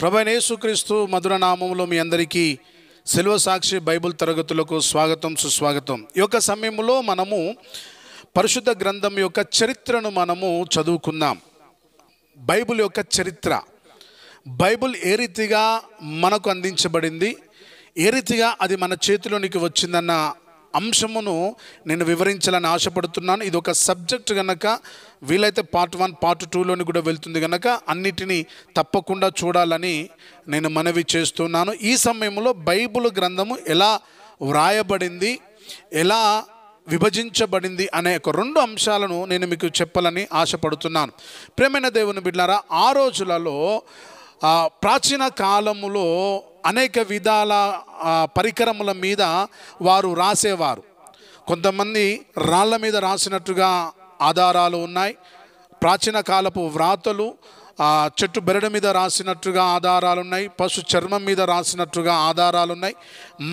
ప్రభైన యేసుక్రీస్తు మధుర నామంలో మీ అందరికీ సెలవు సాక్షి బైబుల్ తరగతులకు స్వాగతం సుస్వాగతం ఈ యొక్క సమయంలో మనము పరిశుద్ధ గ్రంథం యొక్క చరిత్రను మనము చదువుకుందాం బైబుల్ యొక్క చరిత్ర బైబుల్ ఏ రీతిగా మనకు అందించబడింది ఏ రీతిగా అది మన చేతిలోనికి వచ్చిందన్న అంశమును నేను వివరించాలని ఆశపడుతున్నాను ఇది ఒక సబ్జెక్ట్ కనుక వీలైతే పార్ట్ వన్ పార్ట్ టూలోని కూడా వెళ్తుంది కనుక అన్నిటినీ తప్పకుండా చూడాలని నేను మనవి చేస్తున్నాను ఈ సమయంలో బైబుల్ గ్రంథము ఎలా వ్రాయబడింది ఎలా విభజించబడింది అనే ఒక రెండు అంశాలను నేను మీకు చెప్పాలని ఆశపడుతున్నాను ప్రేమైన దేవుని బిడ్డారా ఆ రోజులలో ప్రాచీన కాలములో అనేక విధాల పరికరముల మీద వారు రాసేవారు కొంతమంది రాళ్ళ మీద రాసినట్టుగా ఆధారాలు ఉన్నాయి ప్రాచీన కాలపు వ్రాతలు చెట్టు బెరడ మీద రాసినట్టుగా ఆధారాలు ఉన్నాయి పశు చర్మం మీద రాసినట్టుగా ఆధారాలు ఉన్నాయి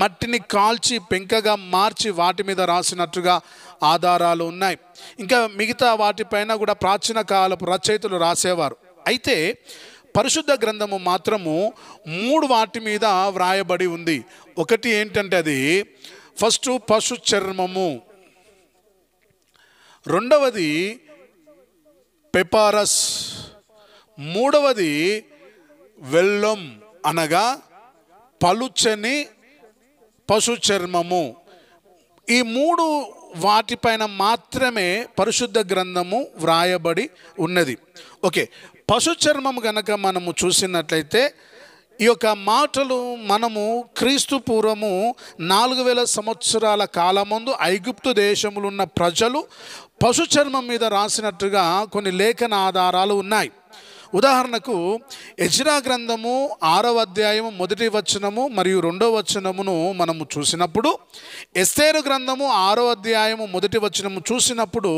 మట్టిని కాల్చి పెంకగా మార్చి వాటి మీద రాసినట్టుగా ఆధారాలు ఉన్నాయి ఇంకా మిగతా వాటిపైన కూడా ప్రాచీన కాలపు రచయితలు రాసేవారు అయితే పరిశుద్ధ గ్రంథము మాత్రము మూడు వాటి మీద వ్రాయబడి ఉంది ఒకటి ఏంటంటే అది ఫస్ట్ పశు చర్మము రెండవది పెపారస్ మూడవది వెల్లం అనగా పలుచని పశు చర్మము ఈ మూడు వాటిపైన మాత్రమే పరిశుద్ధ గ్రంథము వ్రాయబడి ఉన్నది ఓకే పశు చర్మం గనక మనము చూసినట్లయితే ఈ యొక్క మాటలు మనము క్రీస్తు పూర్వము నాలుగు వేల సంవత్సరాల కాలముందు ఐగుప్తు దేశములు ఉన్న ప్రజలు చర్మం మీద రాసినట్టుగా కొన్ని లేఖన ఆధారాలు ఉన్నాయి ఉదాహరణకు యజ్రా గ్రంథము ఆరవ అధ్యాయము మొదటి వచనము మరియు రెండవ వచనమును మనము చూసినప్పుడు ఎస్తేరు గ్రంథము ఆరో అధ్యాయము మొదటి వచనము చూసినప్పుడు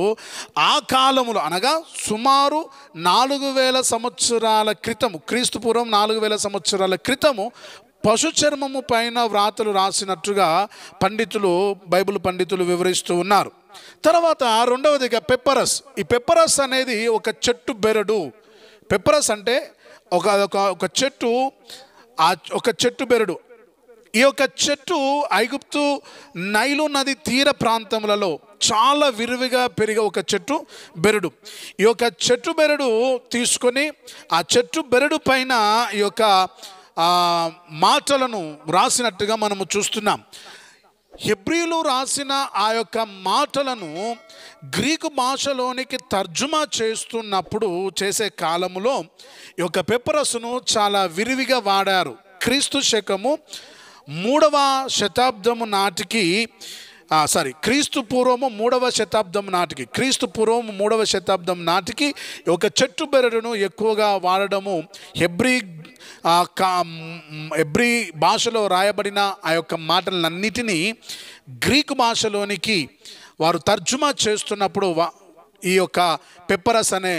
ఆ కాలములు అనగా సుమారు నాలుగు వేల సంవత్సరాల క్రితము క్రీస్తుపూర్వం నాలుగు వేల సంవత్సరాల క్రితము పశు చర్మము పైన వ్రాతలు రాసినట్టుగా పండితులు బైబిల్ పండితులు వివరిస్తూ ఉన్నారు తర్వాత రెండవదిగా పెప్పరస్ ఈ పెప్పరస్ అనేది ఒక చెట్టు బెరడు పెప్పరస్ అంటే ఒక ఒక చెట్టు ఆ ఒక చెట్టు బెరడు ఈ యొక్క చెట్టు ఐగుప్తు నైలు నది తీర ప్రాంతములలో చాలా విరివిగా పెరిగే ఒక చెట్టు బెరడు ఈ యొక్క చెట్టు బెరడు తీసుకొని ఆ చెట్టు బెరడు పైన ఈ యొక్క మాటలను రాసినట్టుగా మనము చూస్తున్నాం హిబ్రిలు రాసిన ఆ యొక్క మాటలను గ్రీకు భాషలోనికి తర్జుమా చేస్తున్నప్పుడు చేసే కాలంలో ఈ యొక్క పెప్పరసును చాలా విరివిగా వాడారు క్రీస్తు శకము మూడవ శతాబ్దము నాటికి సారీ క్రీస్తు పూర్వము మూడవ శతాబ్దం నాటికి క్రీస్తు పూర్వం మూడవ శతాబ్దం నాటికి ఒక చెట్టు బెరడును ఎక్కువగా వాడడము హెబ్రి హెబ్రి భాషలో రాయబడిన ఆ యొక్క మాటలన్నిటినీ గ్రీకు భాషలోనికి వారు తర్జుమా చేస్తున్నప్పుడు ఈ యొక్క పెప్పరస్ అనే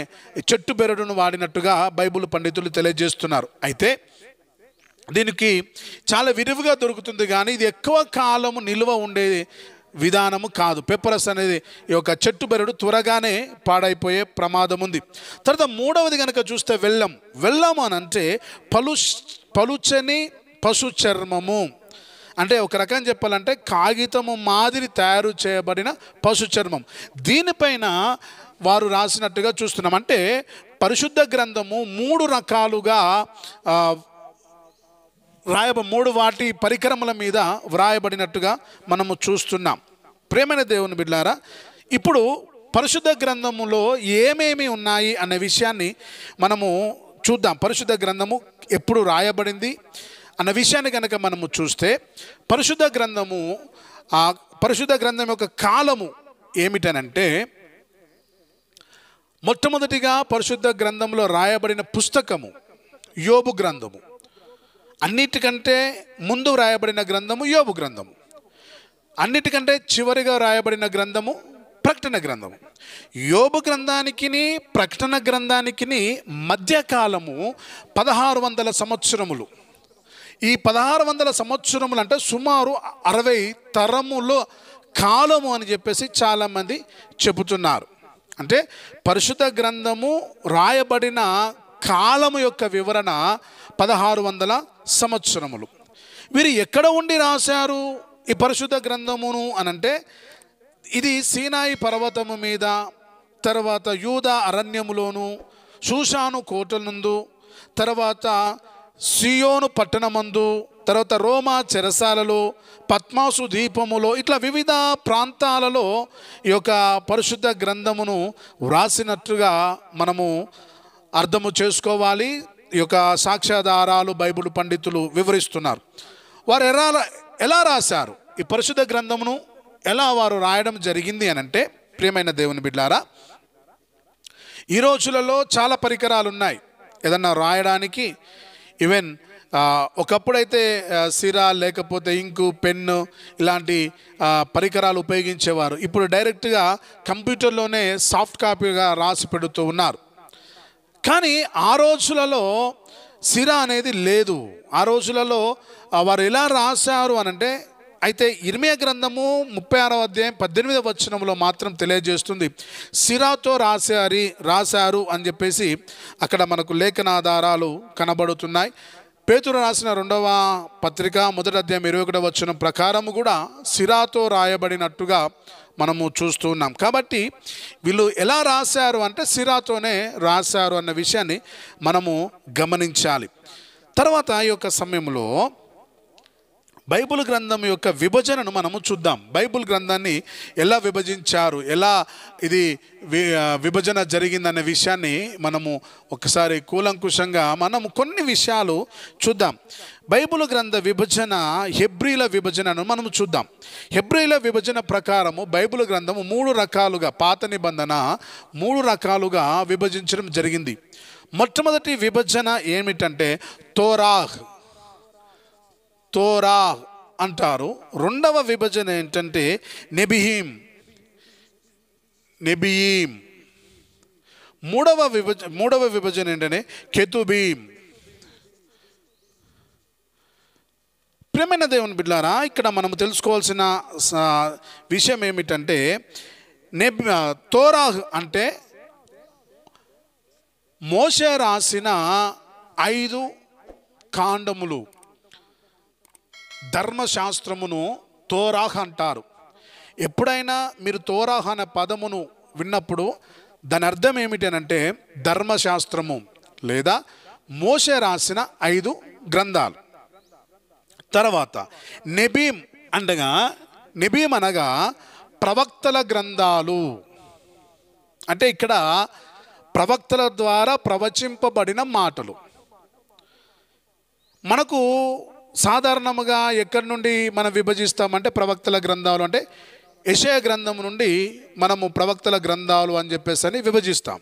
చెట్టు బెరడును వాడినట్టుగా బైబుల్ పండితులు తెలియజేస్తున్నారు అయితే దీనికి చాలా విరివిగా దొరుకుతుంది కానీ ఇది ఎక్కువ కాలము నిల్వ ఉండే విధానము కాదు పెప్పరస్ అనేది ఈ యొక్క చెట్టు బెరడు త్వరగానే పాడైపోయే ప్రమాదం ఉంది తర్వాత మూడవది కనుక చూస్తే వెళ్ళం వెళ్ళం అని అంటే పలు పలుచని పశు చర్మము అంటే ఒక రకం చెప్పాలంటే కాగితము మాదిరి తయారు చేయబడిన పశు చర్మం దీనిపైన వారు రాసినట్టుగా చూస్తున్నాం అంటే పరిశుద్ధ గ్రంథము మూడు రకాలుగా రాయబ మూడు వాటి పరికరముల మీద వ్రాయబడినట్టుగా మనము చూస్తున్నాం ప్రేమైన దేవుని బిడ్డారా ఇప్పుడు పరిశుద్ధ గ్రంథములో ఏమేమి ఉన్నాయి అనే విషయాన్ని మనము చూద్దాం పరిశుద్ధ గ్రంథము ఎప్పుడు రాయబడింది అన్న విషయాన్ని కనుక మనము చూస్తే పరిశుద్ధ గ్రంథము ఆ పరిశుద్ధ గ్రంథం యొక్క కాలము ఏమిటనంటే మొట్టమొదటిగా పరిశుద్ధ గ్రంథంలో రాయబడిన పుస్తకము యోబు గ్రంథము అన్నిటికంటే ముందు వ్రాయబడిన గ్రంథము యోబు గ్రంథము అన్నిటికంటే చివరిగా వ్రాయబడిన గ్రంథము ప్రకటన గ్రంథము యోబు గ్రంథానికి ప్రకటన గ్రంథానికి మధ్యకాలము పదహారు వందల సంవత్సరములు ఈ పదహారు వందల సంవత్సరములు అంటే సుమారు అరవై తరములో కాలము అని చెప్పేసి చాలామంది చెబుతున్నారు అంటే పరిశుద్ధ గ్రంథము రాయబడిన కాలము యొక్క వివరణ పదహారు వందల సంవత్సరములు వీరు ఎక్కడ ఉండి రాశారు ఈ పరిశుద్ధ గ్రంథమును అనంటే ఇది సీనాయి పర్వతము మీద తర్వాత యూద అరణ్యములోను షూషాను కోటనందు తర్వాత సియోను పట్టణమందు తర్వాత రోమా చెరసాలలో పద్మాసు ద్వీపములో ఇట్లా వివిధ ప్రాంతాలలో ఈ యొక్క పరిశుద్ధ గ్రంథమును వ్రాసినట్లుగా మనము అర్థము చేసుకోవాలి ఈ యొక్క సాక్ష్యాధారాలు బైబుల్ పండితులు వివరిస్తున్నారు వారు ఎలా ఎలా రాశారు ఈ పరిశుద్ధ గ్రంథమును ఎలా వారు రాయడం జరిగింది అని అంటే ప్రియమైన దేవుని బిడ్డారా ఈ రోజులలో చాలా పరికరాలు ఉన్నాయి ఏదన్నా రాయడానికి ఈవెన్ ఒకప్పుడైతే సిరా లేకపోతే ఇంకు పెన్ను ఇలాంటి పరికరాలు ఉపయోగించేవారు ఇప్పుడు డైరెక్ట్గా కంప్యూటర్లోనే సాఫ్ట్ కాపీగా రాసి పెడుతూ ఉన్నారు కానీ ఆ రోజులలో సిరా అనేది లేదు ఆ రోజులలో వారు ఎలా రాశారు అనంటే అయితే ఇర్మియా గ్రంథము ముప్పై ఆరో అధ్యాయం పద్దెనిమిదవ వచ్చినంలో మాత్రం తెలియజేస్తుంది సిరాతో రాశారి రాశారు అని చెప్పేసి అక్కడ మనకు లేఖనాధారాలు కనబడుతున్నాయి పేతురు రాసిన రెండవ పత్రిక మొదటి అధ్యాయం ఇరవై ఒకటవ వచనం ప్రకారం కూడా సిరాతో రాయబడినట్టుగా మనము చూస్తూ ఉన్నాం కాబట్టి వీళ్ళు ఎలా రాశారు అంటే సిరాతోనే రాశారు అన్న విషయాన్ని మనము గమనించాలి తర్వాత ఈ యొక్క సమయంలో బైబుల్ గ్రంథం యొక్క విభజనను మనము చూద్దాం బైబుల్ గ్రంథాన్ని ఎలా విభజించారు ఎలా ఇది విభజన జరిగిందనే విషయాన్ని మనము ఒకసారి కూలంకుషంగా మనము కొన్ని విషయాలు చూద్దాం బైబుల్ గ్రంథ విభజన హెబ్రిల విభజనను మనము చూద్దాం హెబ్రిల విభజన ప్రకారము బైబుల్ గ్రంథము మూడు రకాలుగా పాత నిబంధన మూడు రకాలుగా విభజించడం జరిగింది మొట్టమొదటి విభజన ఏమిటంటే తోరాహ్ తోరా అంటారు రెండవ విభజన ఏంటంటే నెబిహీం నెబియీం మూడవ విభజ మూడవ విభజన ఏంటంటే కెతుబీం ప్రేమైన దేవుని బిడ్డారా ఇక్కడ మనం తెలుసుకోవాల్సిన విషయం ఏమిటంటే నెబ్ తోరాహ్ అంటే మోస రాసిన ఐదు కాండములు ధర్మశాస్త్రమును తోరాహ్ అంటారు ఎప్పుడైనా మీరు తోరాహ్ అనే పదమును విన్నప్పుడు దాని అర్థం ఏమిటనంటే ధర్మశాస్త్రము లేదా మోస రాసిన ఐదు గ్రంథాలు తర్వాత నెబీం అనగా నెబీం అనగా ప్రవక్తల గ్రంథాలు అంటే ఇక్కడ ప్రవక్తల ద్వారా ప్రవచింపబడిన మాటలు మనకు సాధారణముగా ఎక్కడి నుండి మనం విభజిస్తామంటే ప్రవక్తల గ్రంథాలు అంటే యశయ గ్రంథం నుండి మనము ప్రవక్తల గ్రంథాలు అని చెప్పేసి అని విభజిస్తాం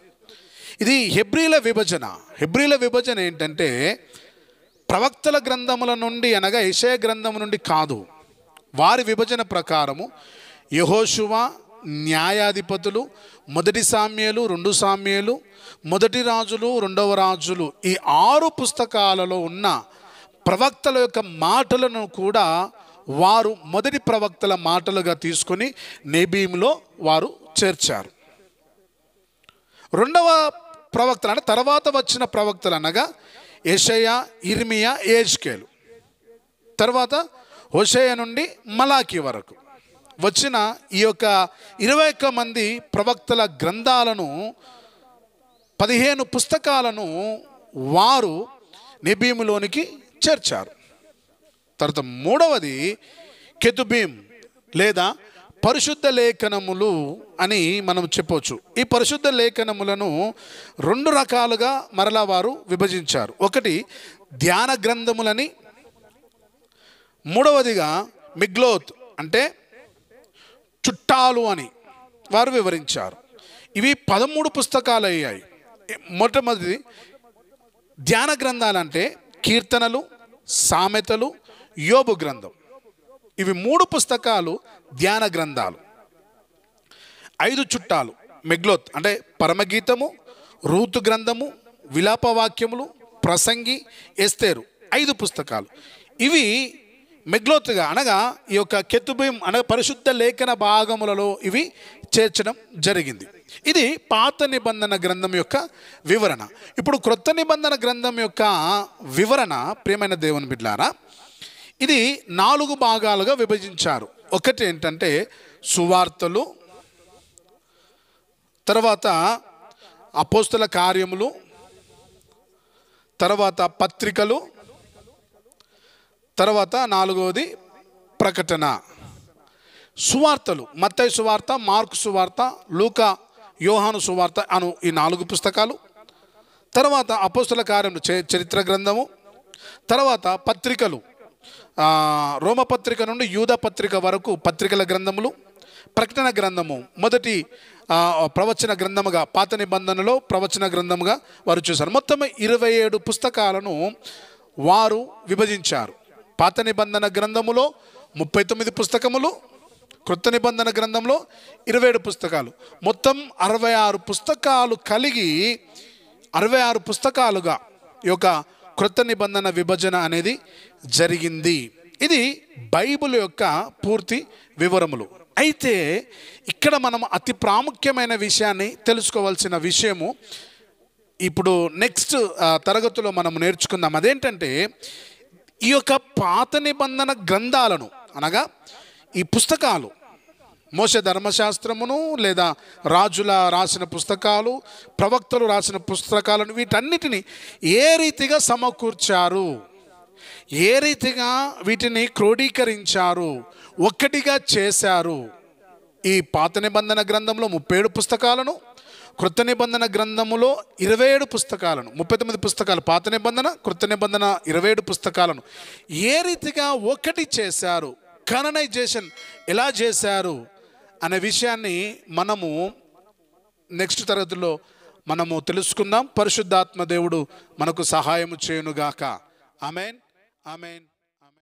ఇది హెబ్రిల విభజన హెబ్రిల విభజన ఏంటంటే ప్రవక్తల గ్రంథముల నుండి అనగా యశయ గ్రంథం నుండి కాదు వారి విభజన ప్రకారము యహోశువ న్యాయాధిపతులు మొదటి సామ్యలు రెండు సామ్యలు మొదటి రాజులు రెండవ రాజులు ఈ ఆరు పుస్తకాలలో ఉన్న ప్రవక్తల యొక్క మాటలను కూడా వారు మొదటి ప్రవక్తల మాటలుగా తీసుకొని నేబీంలో వారు చేర్చారు రెండవ ప్రవక్తలు అంటే తర్వాత వచ్చిన ప్రవక్తలు అనగా యషయ ఇర్మియా ఏజ్కేలు తర్వాత హుషయ నుండి మలాకి వరకు వచ్చిన ఈ యొక్క ఇరవై ఒక్క మంది ప్రవక్తల గ్రంథాలను పదిహేను పుస్తకాలను వారు నిబీములోనికి చేర్చారు తర్వాత మూడవది కెతుబీం లేదా పరిశుద్ధ లేఖనములు అని మనం చెప్పవచ్చు ఈ పరిశుద్ధ లేఖనములను రెండు రకాలుగా మరలా వారు విభజించారు ఒకటి ధ్యాన గ్రంథములని మూడవదిగా మిగ్లోత్ అంటే చుట్టాలు అని వారు వివరించారు ఇవి పదమూడు పుస్తకాలు అయ్యాయి మొట్టమొదటి ధ్యాన గ్రంథాలంటే కీర్తనలు సామెతలు యోబు గ్రంథం ఇవి మూడు పుస్తకాలు ధ్యాన గ్రంథాలు ఐదు చుట్టాలు మెగ్లోత్ అంటే పరమగీతము రూతు గ్రంథము విలాపవాక్యములు ప్రసంగి ఎస్తేరు ఐదు పుస్తకాలు ఇవి మెగ్లోత్గా అనగా ఈ యొక్క కెతుబీం అనగా పరిశుద్ధ లేఖన భాగములలో ఇవి చేర్చడం జరిగింది ఇది పాత నిబంధన గ్రంథం యొక్క వివరణ ఇప్పుడు క్రొత్త నిబంధన గ్రంథం యొక్క వివరణ ప్రియమైన దేవుని బిడ్లారా ఇది నాలుగు భాగాలుగా విభజించారు ఒకటి ఏంటంటే సువార్తలు తర్వాత అపోస్తుల కార్యములు తర్వాత పత్రికలు తర్వాత నాలుగవది ప్రకటన సువార్తలు మత్తయ్య సువార్త మార్కు సువార్త లూకా యోహాను సువార్త అను ఈ నాలుగు పుస్తకాలు తర్వాత అపోస్తుల కార్యములు చరిత్ర గ్రంథము తర్వాత పత్రికలు రోమపత్రిక నుండి యూధ పత్రిక వరకు పత్రికల గ్రంథములు ప్రకటన గ్రంథము మొదటి ప్రవచన గ్రంథముగా పాత నిబంధనలో ప్రవచన గ్రంథముగా వారు చూశారు మొత్తం ఇరవై ఏడు పుస్తకాలను వారు విభజించారు పాత నిబంధన గ్రంథములో ముప్పై తొమ్మిది పుస్తకములు క్రొత్త నిబంధన గ్రంథంలో ఇరవై ఏడు పుస్తకాలు మొత్తం అరవై ఆరు పుస్తకాలు కలిగి అరవై ఆరు పుస్తకాలుగా ఈ యొక్క క్రొత్త నిబంధన విభజన అనేది జరిగింది ఇది బైబిల్ యొక్క పూర్తి వివరములు అయితే ఇక్కడ మనం అతి ప్రాముఖ్యమైన విషయాన్ని తెలుసుకోవాల్సిన విషయము ఇప్పుడు నెక్స్ట్ తరగతిలో మనం నేర్చుకుందాం అదేంటంటే ఈ యొక్క పాత నిబంధన గ్రంథాలను అనగా ఈ పుస్తకాలు మోస ధర్మశాస్త్రమును లేదా రాజుల రాసిన పుస్తకాలు ప్రవక్తలు రాసిన పుస్తకాలను వీటన్నిటిని ఏ రీతిగా సమకూర్చారు ఏ రీతిగా వీటిని క్రోడీకరించారు ఒక్కటిగా చేశారు ఈ పాత నిబంధన గ్రంథంలో ముప్పై ఏడు పుస్తకాలను కృత నిబంధన గ్రంథములో ఇరవై ఏడు పుస్తకాలను ముప్పై తొమ్మిది పుస్తకాలు పాత నిబంధన కృత నిబంధన ఇరవై ఏడు పుస్తకాలను ఏ రీతిగా ఒకటి చేశారు కననైజేషన్ ఎలా చేశారు అనే విషయాన్ని మనము నెక్స్ట్ తరగతిలో మనము తెలుసుకుందాం పరిశుద్ధాత్మ దేవుడు మనకు సహాయము చేయునుగాక ఆమెన్ ఆమెన్